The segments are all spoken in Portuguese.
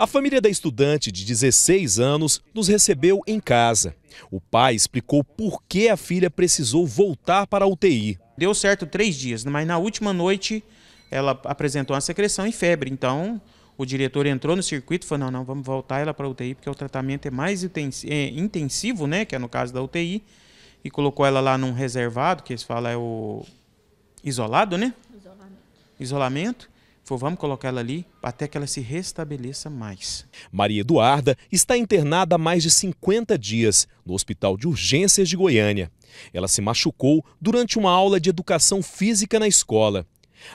A família da estudante de 16 anos nos recebeu em casa. O pai explicou por que a filha precisou voltar para a UTI. Deu certo três dias, mas na última noite ela apresentou uma secreção e febre. Então o diretor entrou no circuito e falou: não, não, vamos voltar ela para a UTI, porque o tratamento é mais é intensivo, né? Que é no caso da UTI. E colocou ela lá num reservado, que eles falam é o isolado, né? Isolamento. Isolamento. Falou, vamos colocar ela ali até que ela se restabeleça mais. Maria Eduarda está internada há mais de 50 dias no Hospital de Urgências de Goiânia. Ela se machucou durante uma aula de educação física na escola.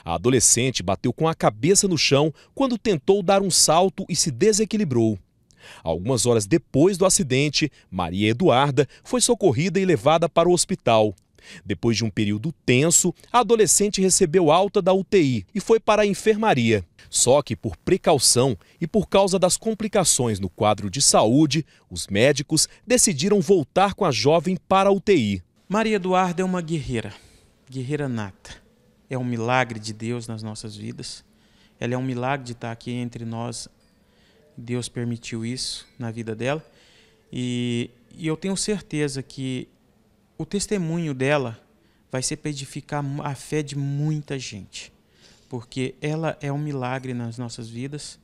A adolescente bateu com a cabeça no chão quando tentou dar um salto e se desequilibrou. Algumas horas depois do acidente, Maria Eduarda foi socorrida e levada para o hospital. Depois de um período tenso, a adolescente recebeu alta da UTI e foi para a enfermaria. Só que, por precaução e por causa das complicações no quadro de saúde, os médicos decidiram voltar com a jovem para a UTI. Maria Eduarda é uma guerreira, guerreira nata. É um milagre de Deus nas nossas vidas. Ela é um milagre de estar aqui entre nós. Deus permitiu isso na vida dela. E, e eu tenho certeza que o testemunho dela vai ser para edificar a fé de muita gente, porque ela é um milagre nas nossas vidas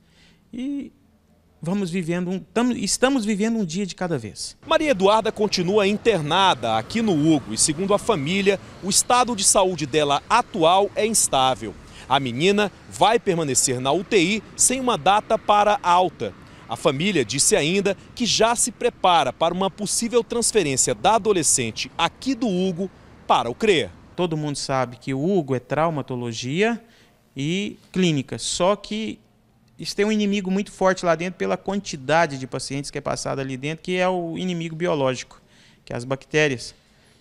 e vamos vivendo um, estamos vivendo um dia de cada vez. Maria Eduarda continua internada aqui no Hugo e, segundo a família, o estado de saúde dela atual é instável. A menina vai permanecer na UTI sem uma data para alta a família disse ainda que já se prepara para uma possível transferência da adolescente aqui do Hugo para o CREA. Todo mundo sabe que o Hugo é traumatologia e clínica, só que isso tem um inimigo muito forte lá dentro pela quantidade de pacientes que é passada ali dentro, que é o inimigo biológico, que é as bactérias,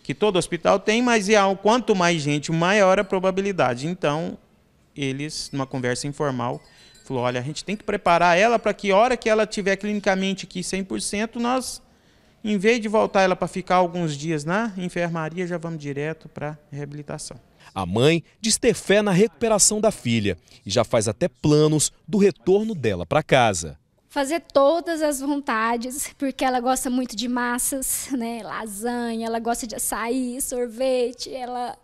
que todo hospital tem, mas é quanto mais gente, maior a probabilidade. Então, eles, numa conversa informal, Falou, olha, a gente tem que preparar ela para que a hora que ela tiver clinicamente aqui 100%, nós, em vez de voltar ela para ficar alguns dias na enfermaria, já vamos direto para reabilitação. A mãe diz ter fé na recuperação da filha e já faz até planos do retorno dela para casa fazer todas as vontades, porque ela gosta muito de massas, né? Lasanha, ela gosta de açaí, sorvete, ela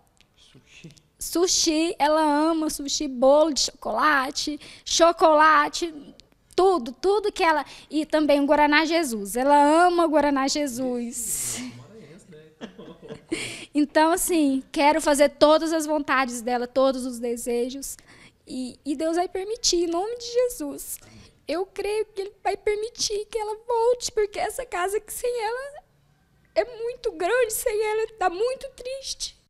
sushi, ela ama sushi, bolo de chocolate, chocolate, tudo, tudo que ela. E também o Guaraná Jesus. Ela ama o Guaraná Jesus. Então, assim, quero fazer todas as vontades dela, todos os desejos. E, e Deus vai permitir, em nome de Jesus. Eu creio que Ele vai permitir que ela volte, porque essa casa que sem ela é muito grande, sem ela está muito triste.